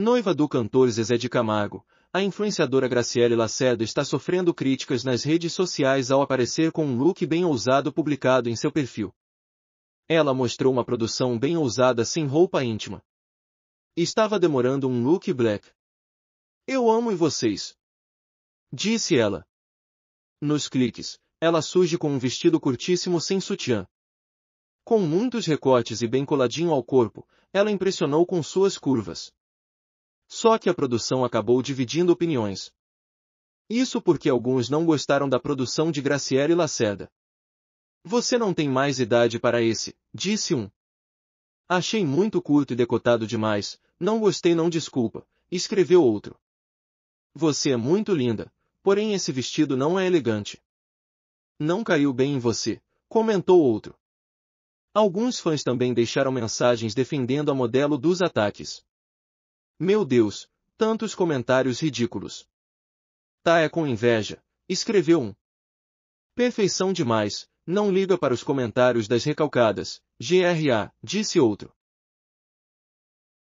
Noiva do cantor Zezé de Camargo, a influenciadora Graciele Lacerda está sofrendo críticas nas redes sociais ao aparecer com um look bem ousado publicado em seu perfil. Ela mostrou uma produção bem ousada sem roupa íntima. Estava demorando um look black. Eu amo vocês. Disse ela. Nos cliques, ela surge com um vestido curtíssimo sem sutiã. Com muitos recortes e bem coladinho ao corpo, ela impressionou com suas curvas. Só que a produção acabou dividindo opiniões. Isso porque alguns não gostaram da produção de Graciela e Lacerda. Você não tem mais idade para esse, disse um. Achei muito curto e decotado demais, não gostei não desculpa, escreveu outro. Você é muito linda, porém esse vestido não é elegante. Não caiu bem em você, comentou outro. Alguns fãs também deixaram mensagens defendendo a modelo dos ataques. Meu Deus, tantos comentários ridículos. Tá é com inveja, escreveu um. Perfeição demais, não liga para os comentários das recalcadas, GRA, disse outro.